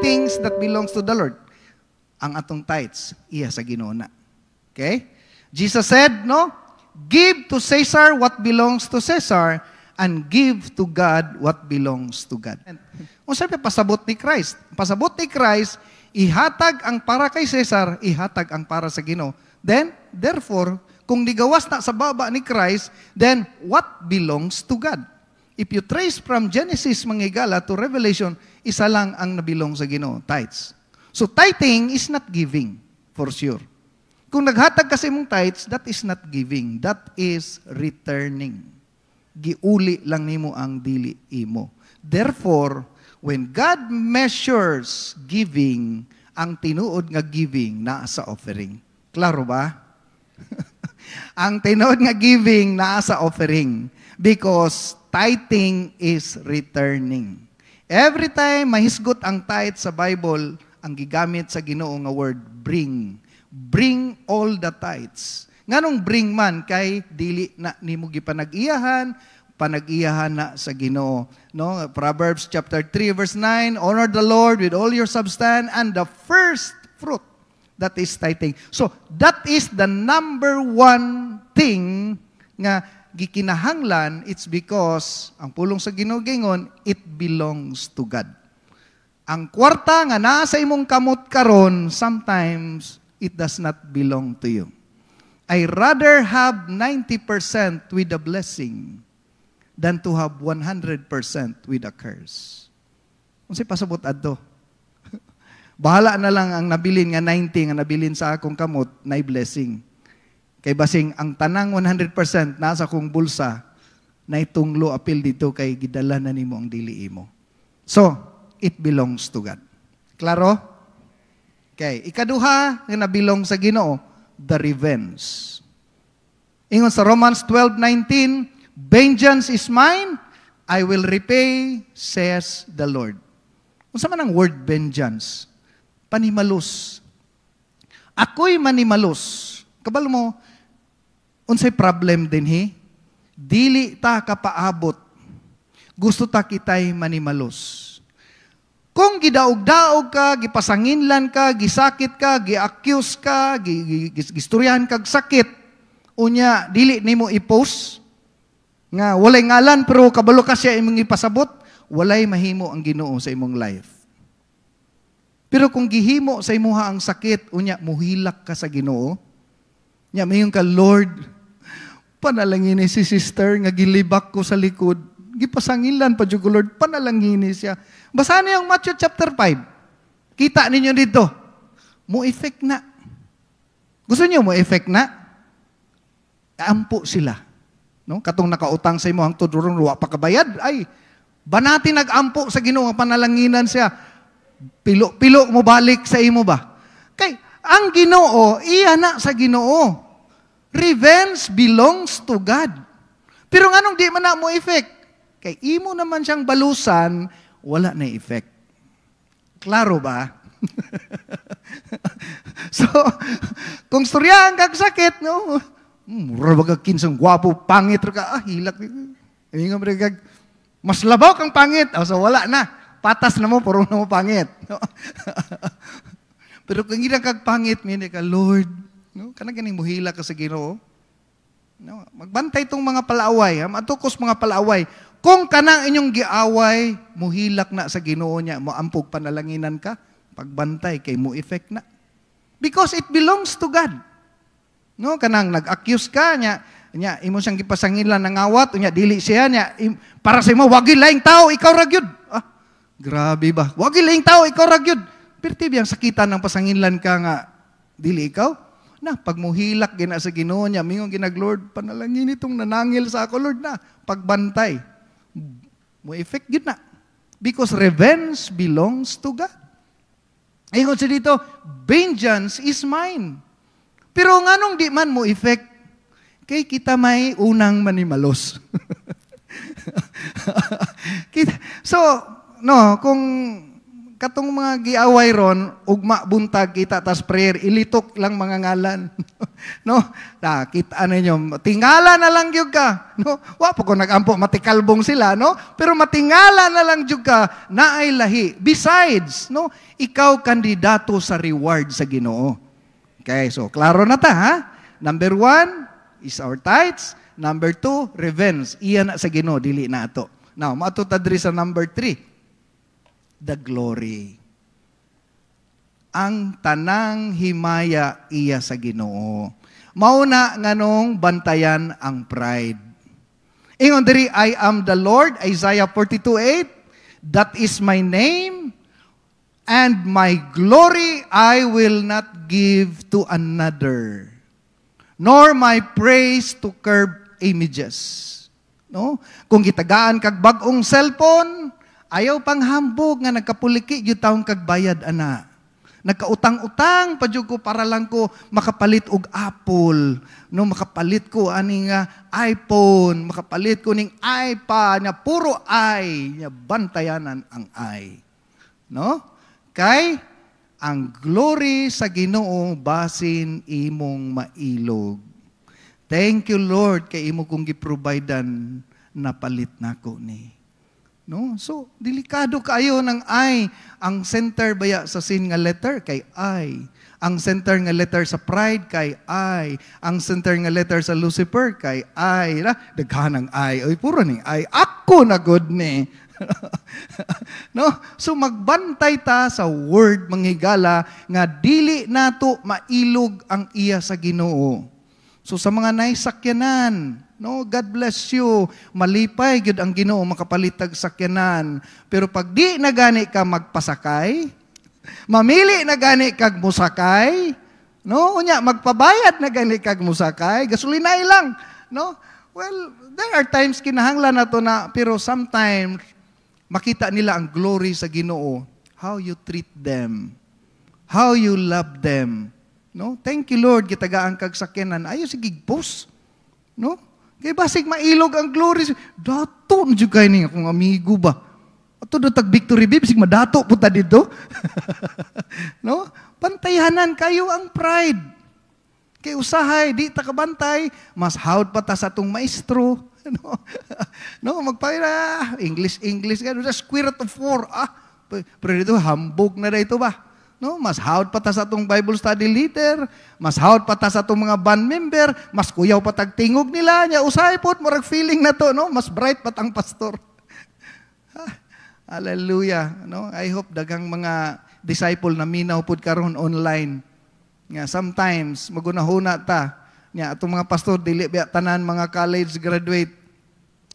things that belongs to the Lord. Ang atong tithes, iya sa Ginoo na. Okay? Jesus said, no? Give to Caesar what belongs to Caesar and give to God what belongs to God. Unsa pa pasabot ni Christ? Pasabot ni Christ, ihatag ang para kay Caesar, ihatag ang para sa Ginoo. Then, therefore, kung nigawas na sa baba ni Christ, then what belongs to God? If you trace from Genesis mangigala to Revelation, isa lang ang nabilong sa Ginoo, tithes. So tithing is not giving, for sure. Kung naghatag kasi mong tithes, that is not giving. That is returning. Giuli lang nimo ang dili imo. Therefore, when God measures giving, ang tinuod nga giving naa sa offering. Klaro ba? ang tinuod nga giving naa sa offering. Because tithing is returning. Every time mahisgot ang tithe sa Bible, ang gigamit sa Ginoo nga word bring. Bring all the tithes. Nganong bring man kay dili na nimo gipanag-iyahan, panag-iyahan na sa Ginoo. No? Proverbs chapter 3 verse 9, honor the Lord with all your substance and the first fruit. That is tithing. So, that is the number one thing nga gikinahanglan, it's because, ang pulong sa ginugingon, it belongs to God. Ang kwarta nga nasa imong kamot karon, sometimes it does not belong to you. I rather have 90% with a blessing than to have 100% with a curse. Unsay pasabot adto. Bahala na lang ang nabilin nga 90 nga nabilin sa akong kamot na blessing Kay basing ang tanang 100% nasa kong bulsa na itunglo apil dito kay gidala na nimo ang dili imo. So, it belongs to God. Klaro? Okay. Ikaduha nga nabilong sa Ginoo, the revenge. Ingon sa Romans 12:19, Vengeance is mine, I will repay, says the Lord. Unsa man ang word vengeance? Panimalos. Ako'y manimalos. Kabal mo, unsay problem din dinhi? Dili ta kapaabot. Gusto ta kitay manimalos. Kung gidaog-daog ka, gipasanginlan ka, gisakit ka, gi-accuse ka, gisturyahan kag sakit, unya dili nimo i-post nga walay ngalan pero kabalo ka siya imong ipasabot, walay mahimo ang Ginoo sa imong life. Pero kung gihimo sa imuha ang sakit, unya muhilak ka sa Ginoo, nya mayong ka Lord, Panalangin si sister nga gilibak ko sa likod. Gipasangilan pa jud Lord, panalangin siya. Basa niyo ang Matthew chapter 5. Kita ninyo dito. Mo effect na. Gusto niyo mo effect na? Ampo sila. No? Katong nakautang sa imo ang tudurong ruwa pa kabayad. Ay, banati nagampo sa Ginoo panalanginan siya. Pilo pilo mo balik sa imo ba? Kay ang Ginoo iya na sa Ginoo. Revenge belongs to God. Pero nganong di man na mo effect? Kay imo naman siyang balusan, wala na effect. Klaro ba? so, kung suryahan kag sakit, no? Hmm, mura kinsang gwapo, pangit ka, ah, hilak. Inga mo kag, mas labaw kang pangit. Oh, so wala na. Patas na mo, puro na mo pangit. Pero kung ilang kag pangit, mini ka, Lord, No? Kana ganing muhila ka sa Ginoo. No? Magbantay tong mga palaaway, ha? matukos mga palaaway. Kung kanang inyong giaway, muhilak na sa Ginoo niya, moampog panalanginan ka, pagbantay kay mo effect na. Because it belongs to God. No, kanang nag-accuse ka niya, niya imo siyang gipasangilan ng awat, unya dili siya niya para sa imo wagi laing tao ikaw ra gyud. Ah, grabe ba? Wagi laing tao ikaw ra gyud. Pirti biyang sakitan ng pasangilan ka nga dili ikaw na pagmuhilak gina sa Ginoo niya mingong ginag Lord panalangin itong nanangil sa ako Lord na pagbantay mo effect gid na because revenge belongs to God ingon si dito vengeance is mine pero nganong di man mo effect kay kita may unang manimalos so no kung katong mga giaway ron, ugma buntag kita tas prayer, ilitok lang mga ngalan. no? Da, ah, kita ninyo, tingala na lang gyud ka. No? Wa pa ko nagampo matikalbong sila, no? Pero matingala na lang gyud ka naay lahi. Besides, no, ikaw kandidato sa reward sa Ginoo. Okay, so klaro na ta ha. Number one is our tithes. Number two, revenge. Iyan na sa Ginoo, dili na ato. Now, matutad sa number three the glory. Ang tanang himaya iya sa Ginoo. Mauna nganong bantayan ang pride. Ingon diri I am the Lord Isaiah 42:8 that is my name and my glory I will not give to another nor my praise to curb images. No? Kung gitagaan kag bag-ong cellphone, Ayaw pang hambog nga nagkapuliki yung taong kagbayad, ana. Nagkautang-utang, padyo ko para lang ko makapalit og Apple. No, makapalit ko aning uh, iPhone, makapalit ko ning iPad, na puro i, nya bantayanan ang i. No? Kay ang glory sa Ginoo basin imong mailog. Thank you Lord kay imo kong giprovidean napalit nako ni. No? So, delikado kayo ng I. Ang center baya sa sin nga letter kay I. Ang center nga letter sa pride kay I. Ang center nga letter sa Lucifer kay I. Daghan ang I. Oy, puro ni I. Ako na good ni. no? So magbantay ta sa word manghigala nga dili nato mailog ang iya sa Ginoo. So sa mga naisakyanan, No, God bless you. Malipay gyud ang Ginoo makapalitag sakyanan. Pero pag di na gani ka magpasakay, mamili na gani kag musakay, no? Unya magpabayad na gani kag musakay, gasolina lang, no? Well, there are times kinahanglan nato na pero sometimes makita nila ang glory sa Ginoo. How you treat them. How you love them. No? Thank you Lord gitagaan kag sakyanan. Ayo sige post. No? Kay basig mailog ang glory. Dato na jud kay ni akong amigo ba. Ato do tag victory bib sig madato puta dito. no? Pantayanan kayo ang pride. Kay usahay di ta kabantay, mas hawd pa ta sa atong maestro. no? no, magpaira English English gano sa square to four ah. Pero dito hambog na dito ba? No, mas hawd pa ta sa atong Bible study leader, mas hawd pa ta sa atong mga band member, mas kuyaw pa tag tingog nila nya usay pod murag feeling na to, no? Mas bright pa tang pastor. Hallelujah, no? I hope daghang mga disciple na minaw pod karon online. Nga sometimes magunahuna ta nya atong mga pastor dili biya tanan mga college graduate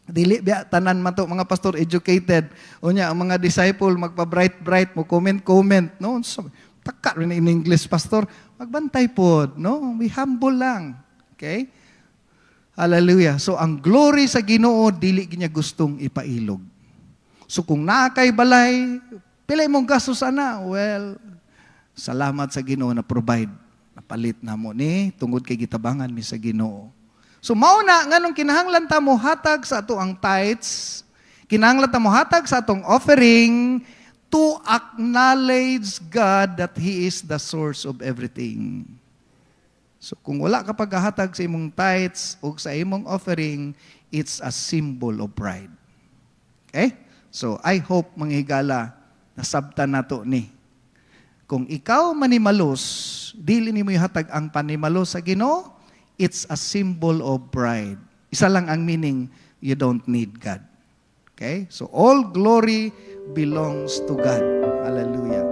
Dili biya tanan man to mga pastor educated. Unya ang mga disciple magpa bright bright mo comment comment no. So, taka rin in English pastor. Magbantay pod no. We humble lang. Okay? Hallelujah. So ang glory sa Ginoo dili niya gustong ipailog. So kung naa kay balay, pila mong gastos ana. Well, salamat sa Ginoo na provide napalit na mo ni tungod kay gitabangan mi sa Ginoo. So mauna nganong kinahanglan ta mo hatag sa ato ang tithes, kinahanglan ta mo hatag sa atong offering to acknowledge God that He is the source of everything. So kung wala ka paghahatag sa imong tithes o sa imong offering, it's a symbol of pride. Okay? So I hope manghigala nasabta nato ni. Kung ikaw manimalos, dili ni mo hatag ang panimalos sa Ginoo, It's a symbol of pride. Isa lang ang meaning, you don't need God. Okay? So all glory belongs to God. Hallelujah.